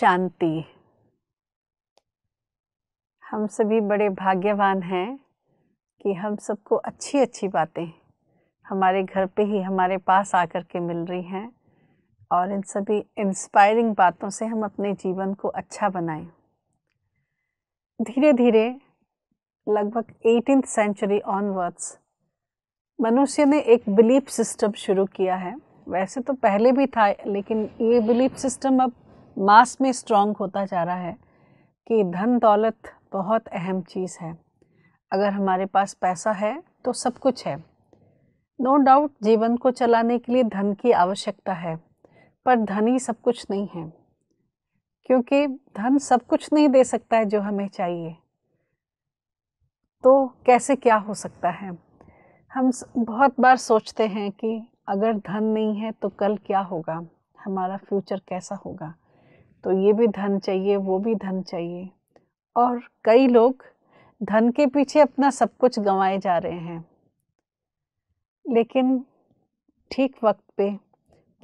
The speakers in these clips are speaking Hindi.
शांति हम सभी बड़े भाग्यवान हैं कि हम सबको अच्छी अच्छी बातें हमारे घर पे ही हमारे पास आकर के मिल रही हैं और इन सभी इंस्पायरिंग बातों से हम अपने जीवन को अच्छा बनाएं धीरे धीरे लगभग एटीन सेंचुरी ऑनवर्ड्स मनुष्य ने एक बिलीफ सिस्टम शुरू किया है वैसे तो पहले भी था लेकिन ये बिलीफ सिस्टम अब मास में स्ट्रॉन्ग होता जा रहा है कि धन दौलत बहुत अहम चीज़ है अगर हमारे पास पैसा है तो सब कुछ है नो no डाउट जीवन को चलाने के लिए धन की आवश्यकता है पर धन ही सब कुछ नहीं है क्योंकि धन सब कुछ नहीं दे सकता है जो हमें चाहिए तो कैसे क्या हो सकता है हम बहुत बार सोचते हैं कि अगर धन नहीं है तो कल क्या होगा हमारा फ्यूचर कैसा होगा तो ये भी धन चाहिए वो भी धन चाहिए और कई लोग धन के पीछे अपना सब कुछ गंवाए जा रहे हैं लेकिन ठीक वक्त पे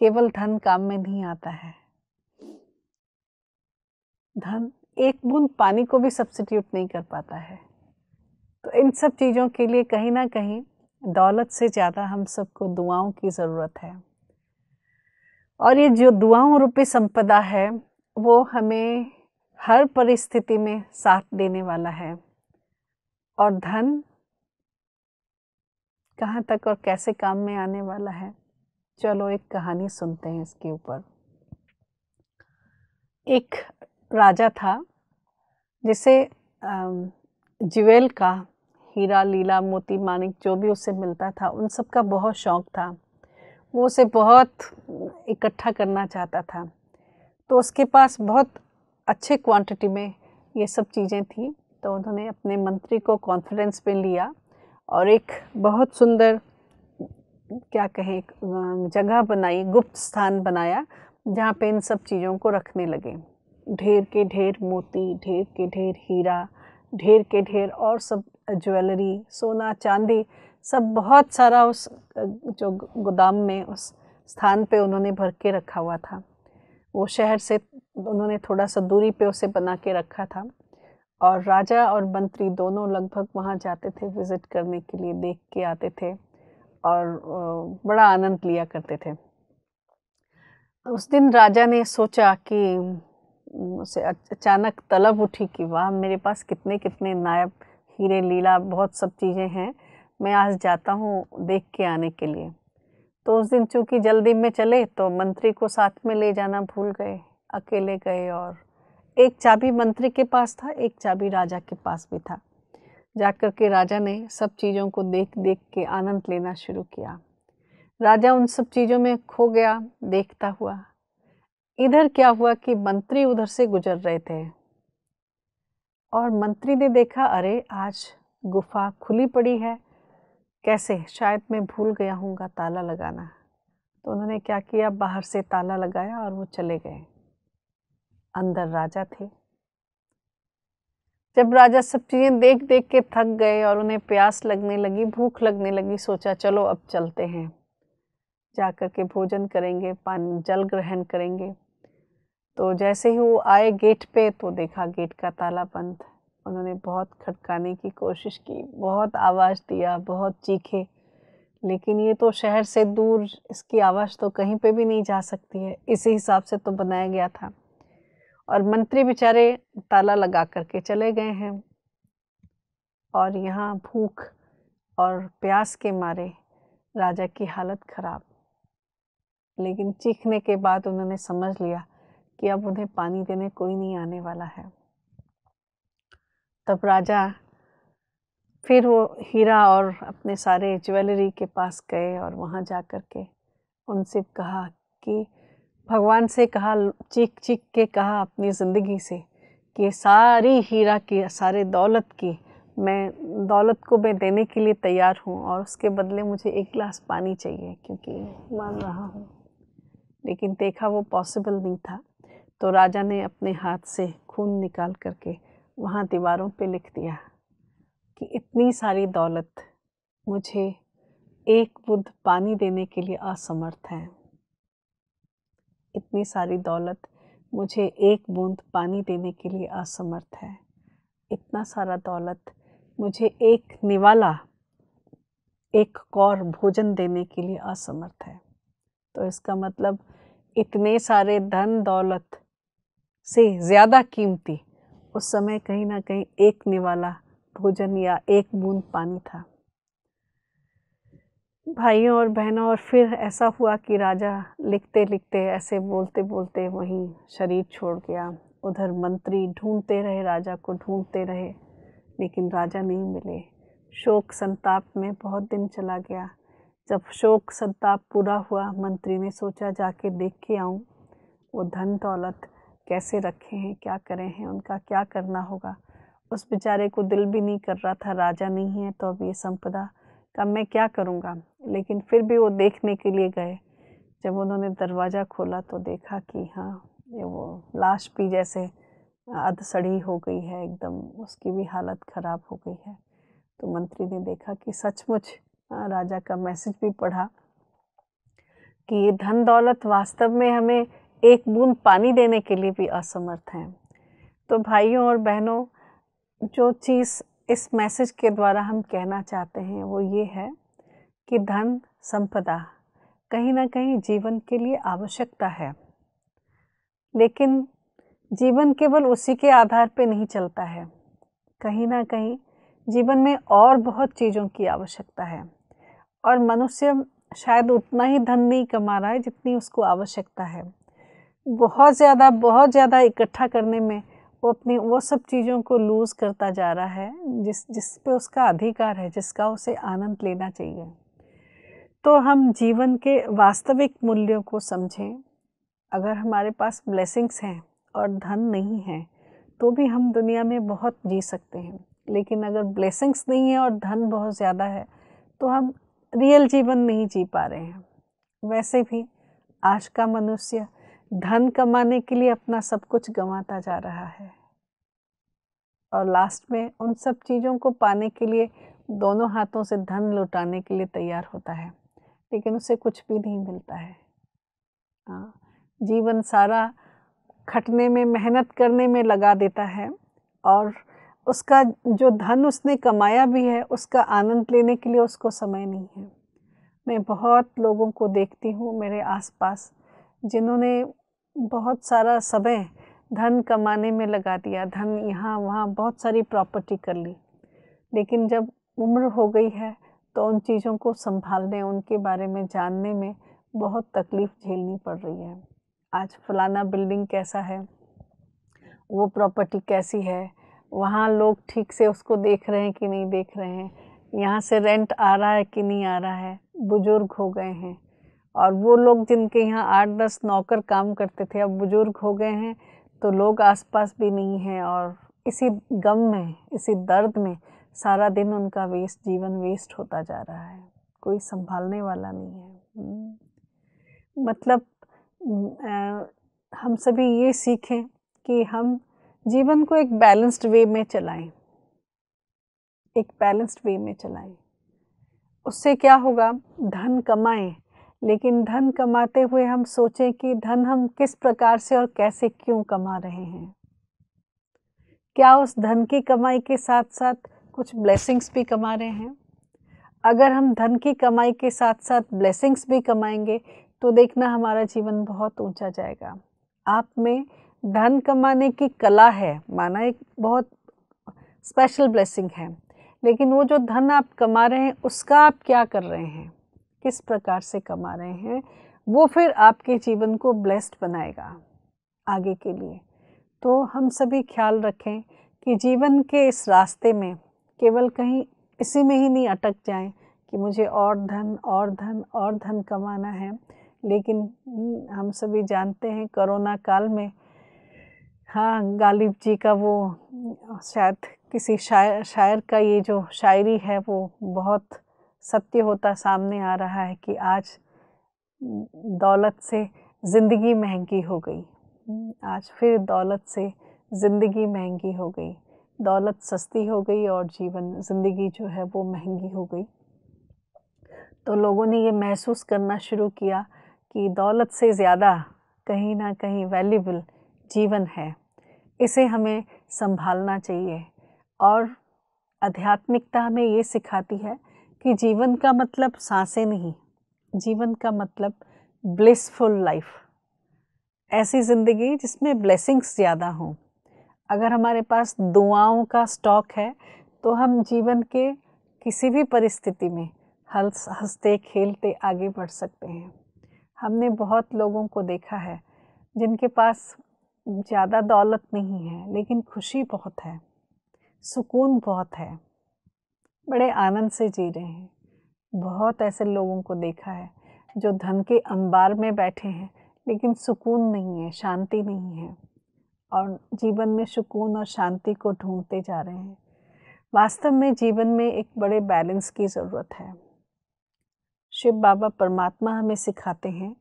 केवल धन काम में नहीं आता है धन एक बूंद पानी को भी सब्सिट्यूट नहीं कर पाता है तो इन सब चीज़ों के लिए कहीं ना कहीं दौलत से ज़्यादा हम सबको दुआओं की ज़रूरत है और ये जो दुआओं रूपी संपदा है वो हमें हर परिस्थिति में साथ देने वाला है और धन कहाँ तक और कैसे काम में आने वाला है चलो एक कहानी सुनते हैं इसके ऊपर एक राजा था जिसे ज्वेल का हीरा लीला मोती मानिक जो भी उसे मिलता था उन सब का बहुत शौक़ था वो उसे बहुत इकट्ठा करना चाहता था तो उसके पास बहुत अच्छे क्वांटिटी में ये सब चीज़ें थी तो उन्होंने अपने मंत्री को कॉन्फ्रेंस में लिया और एक बहुत सुंदर क्या कहें जगह बनाई गुप्त स्थान बनाया जहाँ पे इन सब चीज़ों को रखने लगे ढेर के ढेर मोती ढेर के ढेर हीरा ढेर के ढेर और सब ज्वेलरी सोना चांदी सब बहुत सारा उस जो गोदाम में उस स्थान पे उन्होंने भर के रखा हुआ था वो शहर से उन्होंने थोड़ा सा दूरी पे उसे बना के रखा था और राजा और मंत्री दोनों लगभग वहाँ जाते थे विज़िट करने के लिए देख के आते थे और बड़ा आनंद लिया करते थे उस दिन राजा ने सोचा कि उसे अचानक तलब उठी कि वाह मेरे पास कितने कितने नायब हीरे लीला बहुत सब चीज़ें हैं मैं आज जाता हूँ देख के आने के लिए तो उस दिन चूंकि जल्दी में चले तो मंत्री को साथ में ले जाना भूल गए अकेले गए और एक चाबी मंत्री के पास था एक चाबी राजा के पास भी था जाकर के राजा ने सब चीज़ों को देख देख के आनंद लेना शुरू किया राजा उन सब चीज़ों में खो गया देखता हुआ इधर क्या हुआ कि मंत्री उधर से गुजर रहे थे और मंत्री ने देखा अरे आज गुफा खुली पड़ी है कैसे शायद मैं भूल गया हूँ ताला लगाना तो उन्होंने क्या किया बाहर से ताला लगाया और वो चले गए अंदर राजा थे जब राजा सब चीज़ें देख देख के थक गए और उन्हें प्यास लगने लगी भूख लगने लगी सोचा चलो अब चलते हैं जा कर के भोजन करेंगे पानी जल ग्रहण करेंगे तो जैसे ही वो आए गेट पे तो देखा गेट का ताला बंद उन्होंने बहुत खटकाने की कोशिश की बहुत आवाज़ दिया बहुत चीखे लेकिन ये तो शहर से दूर इसकी आवाज़ तो कहीं पे भी नहीं जा सकती है इसी हिसाब से तो बनाया गया था और मंत्री बेचारे ताला लगा करके चले गए हैं और यहाँ भूख और प्यास के मारे राजा की हालत ख़राब लेकिन चीखने के बाद उन्होंने समझ लिया कि अब उन्हें पानी देने कोई नहीं आने वाला है तब राजा फिर वो हीरा और अपने सारे ज्वेलरी के पास गए और वहाँ जा कर के उनसे कहा कि भगवान से कहा चीख चीख के कहा अपनी ज़िंदगी से कि सारी हीरा की सारे दौलत की मैं दौलत को मैं देने के लिए तैयार हूँ और उसके बदले मुझे एक गिलास पानी चाहिए क्योंकि मान रहा हूँ लेकिन देखा वो पॉसिबल नहीं था तो राजा ने अपने हाथ से खून निकाल करके वहाँ दीवारों पे लिख दिया कि इतनी सारी दौलत मुझे एक बुद्ध पानी देने के लिए असमर्थ है इतनी सारी दौलत मुझे एक बूंद पानी देने के लिए असमर्थ है इतना सारा दौलत मुझे एक निवाला एक कौर भोजन देने के लिए असमर्थ है तो इसका मतलब इतने सारे धन दौलत से ज़्यादा कीमती उस समय कहीं ना कहीं एक निवाला भोजन या एक बूंद पानी था भाइयों और बहनों और फिर ऐसा हुआ कि राजा लिखते लिखते ऐसे बोलते बोलते वहीं शरीर छोड़ गया उधर मंत्री ढूंढते रहे राजा को ढूंढते रहे लेकिन राजा नहीं मिले शोक संताप में बहुत दिन चला गया जब शोक संताप पूरा हुआ मंत्री ने सोचा जाके देख के आऊँ वो धन दौलत कैसे रखे हैं क्या करें हैं उनका क्या करना होगा उस बेचारे को दिल भी नहीं कर रहा था राजा नहीं है तो अब ये संपदा का मैं क्या करूँगा लेकिन फिर भी वो देखने के लिए गए जब उन्होंने दरवाज़ा खोला तो देखा कि हाँ ये वो लाश भी जैसे अध सड़ी हो गई है एकदम उसकी भी हालत ख़राब हो गई है तो मंत्री ने देखा कि सचमुच हाँ, राजा का मैसेज भी पढ़ा कि ये धन दौलत वास्तव में हमें एक बूंद पानी देने के लिए भी असमर्थ हैं तो भाइयों और बहनों जो चीज़ इस मैसेज के द्वारा हम कहना चाहते हैं वो ये है कि धन संपदा कहीं ना कहीं जीवन के लिए आवश्यकता है लेकिन जीवन केवल उसी के आधार पर नहीं चलता है कहीं ना कहीं जीवन में और बहुत चीज़ों की आवश्यकता है और मनुष्य शायद उतना ही धन नहीं कमा रहा है जितनी उसको आवश्यकता है बहुत ज़्यादा बहुत ज़्यादा इकट्ठा करने में वो अपनी वो सब चीज़ों को लूज़ करता जा रहा है जिस जिस पे उसका अधिकार है जिसका उसे आनंद लेना चाहिए तो हम जीवन के वास्तविक मूल्यों को समझें अगर हमारे पास ब्लेसिंग्स हैं और धन नहीं है तो भी हम दुनिया में बहुत जी सकते हैं लेकिन अगर ब्लेसिंग्स नहीं है और धन बहुत ज़्यादा है तो हम रियल जीवन नहीं जी पा रहे हैं वैसे भी आज का मनुष्य धन कमाने के लिए अपना सब कुछ गंवाता जा रहा है और लास्ट में उन सब चीज़ों को पाने के लिए दोनों हाथों से धन लुटाने के लिए तैयार होता है लेकिन उसे कुछ भी नहीं मिलता है हाँ जीवन सारा खटने में मेहनत करने में लगा देता है और उसका जो धन उसने कमाया भी है उसका आनंद लेने के लिए उसको समय नहीं है मैं बहुत लोगों को देखती हूँ मेरे आसपास जिन्होंने बहुत सारा समय धन कमाने में लगा दिया धन यहाँ वहाँ बहुत सारी प्रॉपर्टी कर ली लेकिन जब उम्र हो गई है तो उन चीज़ों को संभालने उनके बारे में जानने में बहुत तकलीफ़ झेलनी पड़ रही है आज फलाना बिल्डिंग कैसा है वो प्रॉपर्टी कैसी है वहाँ लोग ठीक से उसको देख रहे हैं कि नहीं देख रहे हैं यहाँ से रेंट आ रहा है कि नहीं आ रहा है बुज़ुर्ग हो गए हैं और वो लोग जिनके यहाँ आठ दस नौकर काम करते थे अब बुज़ुर्ग हो गए हैं तो लोग आसपास भी नहीं हैं और इसी गम में इसी दर्द में सारा दिन उनका वेस्ट जीवन वेस्ट होता जा रहा है कोई संभालने वाला नहीं है हम्म। मतलब आ, हम सभी ये सीखें कि हम जीवन को एक बैलेंस्ड वे में चलाएं एक बैलेंस्ड वे में चलाएं उससे क्या होगा धन कमाएं लेकिन धन कमाते हुए हम सोचें कि धन हम किस प्रकार से और कैसे क्यों कमा रहे हैं क्या उस धन की कमाई के साथ साथ कुछ ब्लेसिंग्स भी कमा रहे हैं अगर हम धन की कमाई के साथ साथ ब्लेसिंग्स भी कमाएंगे तो देखना हमारा जीवन बहुत ऊंचा जाएगा आप में धन कमाने की कला है माना एक बहुत स्पेशल ब्लेसिंग है लेकिन वो जो धन आप कमा रहे हैं उसका आप क्या कर रहे हैं किस प्रकार से कमा रहे हैं वो फिर आपके जीवन को ब्लेस्ड बनाएगा आगे के लिए तो हम सभी ख्याल रखें कि जीवन के इस रास्ते में केवल कहीं इसी में ही नहीं अटक जाएं कि मुझे और धन और धन और धन कमाना है लेकिन हम सभी जानते हैं कोरोना काल में हाँ गालिब जी का वो शायद किसी शायर शायर का ये जो शायरी है वो बहुत सत्य होता सामने आ रहा है कि आज दौलत से ज़िंदगी महंगी हो गई आज फिर दौलत से ज़िंदगी महंगी हो गई दौलत सस्ती हो गई और जीवन ज़िंदगी जो है वो महंगी हो गई तो लोगों ने ये महसूस करना शुरू किया कि दौलत से ज़्यादा कहीं ना कहीं वैल्यूबल जीवन है इसे हमें संभालना चाहिए और आध्यात्मिकता हमें ये सिखाती है कि जीवन का मतलब सांसें नहीं जीवन का मतलब ब्लिसफुल लाइफ ऐसी ज़िंदगी जिसमें ब्लेसिंग्स ज़्यादा हों अगर हमारे पास दुआओं का स्टॉक है तो हम जीवन के किसी भी परिस्थिति में हंस हंसते खेलते आगे बढ़ सकते हैं हमने बहुत लोगों को देखा है जिनके पास ज़्यादा दौलत नहीं है लेकिन खुशी बहुत है सुकून बहुत है बड़े आनंद से जी रहे हैं बहुत ऐसे लोगों को देखा है जो धन के अंबार में बैठे हैं लेकिन सुकून नहीं है शांति नहीं है और जीवन में सुकून और शांति को ढूंढते जा रहे हैं वास्तव में जीवन में एक बड़े बैलेंस की ज़रूरत है शिव बाबा परमात्मा हमें सिखाते हैं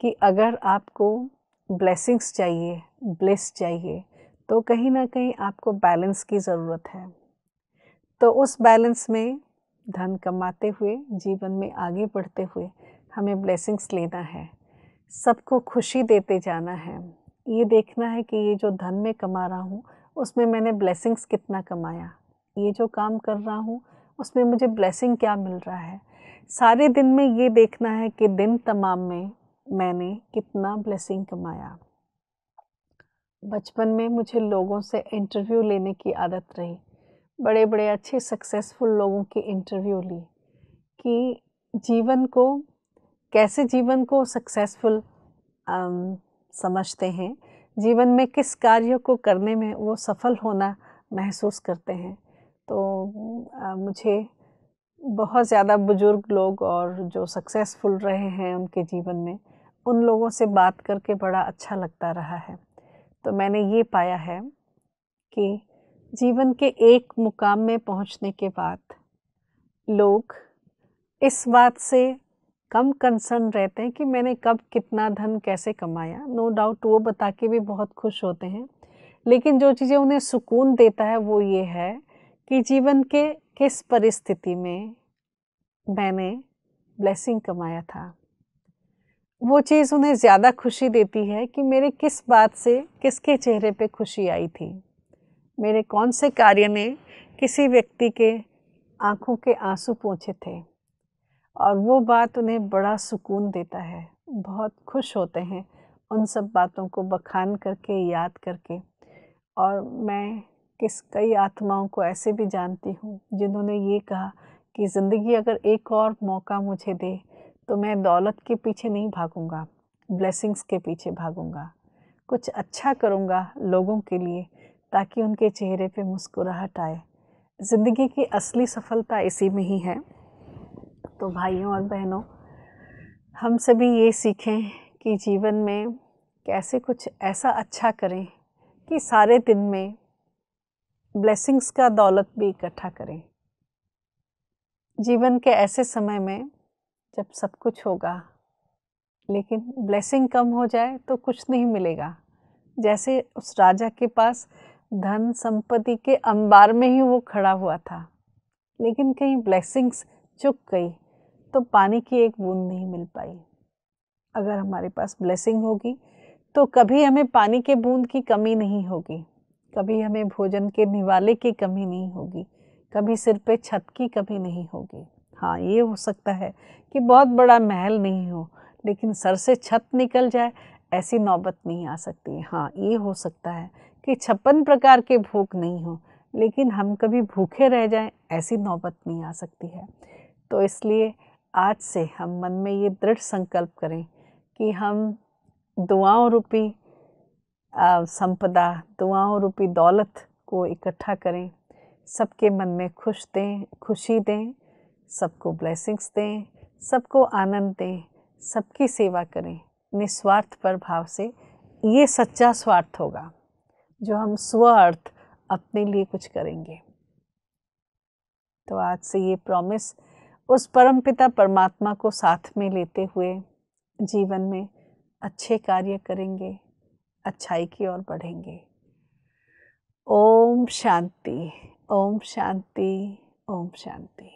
कि अगर आपको ब्लेसिंग्स चाहिए ब्लेस चाहिए तो कहीं ना कहीं आपको बैलेंस की ज़रूरत है तो उस बैलेंस में धन कमाते हुए जीवन में आगे बढ़ते हुए हमें ब्लेसिंग्स लेना है सबको खुशी देते जाना है ये देखना है कि ये जो धन में कमा रहा हूँ उसमें मैंने ब्लेसिंग्स कितना कमाया ये जो काम कर रहा हूँ उसमें मुझे ब्लेसिंग क्या मिल रहा है सारे दिन में ये देखना है कि दिन तमाम में मैंने कितना ब्लेसिंग कमाया बचपन में मुझे लोगों से इंटरव्यू लेने की आदत रही बड़े बड़े अच्छे सक्सेसफुल लोगों की इंटरव्यू ली कि जीवन को कैसे जीवन को सक्सेसफुल समझते हैं जीवन में किस कार्य को करने में वो सफल होना महसूस करते हैं तो आ, मुझे बहुत ज़्यादा बुज़ुर्ग लोग और जो सक्सेसफुल रहे हैं उनके जीवन में उन लोगों से बात करके बड़ा अच्छा लगता रहा है तो मैंने ये पाया है कि जीवन के एक मुकाम में पहुंचने के बाद लोग इस बात से कम कंसर्न रहते हैं कि मैंने कब कितना धन कैसे कमाया नो no डाउट वो बता के भी बहुत खुश होते हैं लेकिन जो चीज़ें उन्हें सुकून देता है वो ये है कि जीवन के किस परिस्थिति में मैंने ब्लेसिंग कमाया था वो चीज़ उन्हें ज़्यादा खुशी देती है कि मेरे किस बात से किसके चेहरे पे खुशी आई थी मेरे कौन से कार्य ने किसी व्यक्ति के आँखों के आंसू पहुँचे थे और वो बात उन्हें बड़ा सुकून देता है बहुत खुश होते हैं उन सब बातों को बखान करके याद करके और मैं किस कई आत्माओं को ऐसे भी जानती हूँ जिन्होंने ये कहा कि ज़िंदगी अगर एक और मौका मुझे दे तो मैं दौलत के पीछे नहीं भागूंगा ब्लेसिंग्स के पीछे भागूंगा कुछ अच्छा करूंगा लोगों के लिए ताकि उनके चेहरे पे मुस्कुराहट आए ज़िंदगी की असली सफलता इसी में ही है तो भाइयों और बहनों हम सभी ये सीखें कि जीवन में कैसे कुछ ऐसा अच्छा करें कि सारे दिन में ब्लेसिंग्स का दौलत भी इकट्ठा करें जीवन के ऐसे समय में जब सब कुछ होगा लेकिन ब्लेसिंग कम हो जाए तो कुछ नहीं मिलेगा जैसे उस राजा के पास धन संपत्ति के अंबार में ही वो खड़ा हुआ था लेकिन कहीं ब्लेसिंग्स चुक गई तो पानी की एक बूंद नहीं मिल पाई अगर हमारे पास ब्लेसिंग होगी तो कभी हमें पानी के बूंद की कमी नहीं होगी कभी हमें भोजन के निवाले की कमी नहीं होगी कभी सिर पे छत की कमी नहीं होगी हाँ ये हो सकता है कि बहुत बड़ा महल नहीं हो लेकिन सर से छत निकल जाए ऐसी नौबत नहीं आ सकती हाँ ये हो सकता है कि छप्पन प्रकार के भूख नहीं हो लेकिन हम कभी भूखे रह जाएं ऐसी नौबत नहीं आ सकती है तो इसलिए आज से हम मन में ये दृढ़ संकल्प करें कि हम दुआओं रूपी संपदा दुआओं रूपी दौलत को इकट्ठा करें सबके मन में खुश दें खुशी दें सबको ब्लेसिंग्स दें सबको आनंद दें सबकी सेवा करें निस्वार्थ पर भाव से ये सच्चा स्वार्थ होगा जो हम स्वार्थ अपने लिए कुछ करेंगे तो आज से ये प्रॉमिस उस परमपिता परमात्मा को साथ में लेते हुए जीवन में अच्छे कार्य करेंगे अच्छाई की ओर बढ़ेंगे ओम शांति ओम शांति ओम शांति